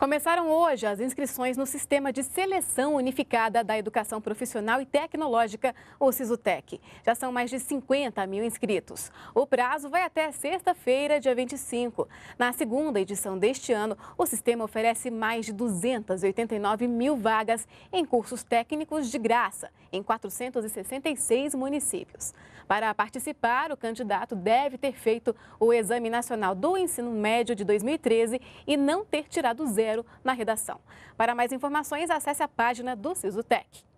Começaram hoje as inscrições no Sistema de Seleção Unificada da Educação Profissional e Tecnológica, o SISUTEC. Já são mais de 50 mil inscritos. O prazo vai até sexta-feira, dia 25. Na segunda edição deste ano, o sistema oferece mais de 289 mil vagas em cursos técnicos de graça, em 466 municípios. Para participar, o candidato deve ter feito o Exame Nacional do Ensino Médio de 2013 e não ter tirado zero na redação. Para mais informações, acesse a página do SISUTEC.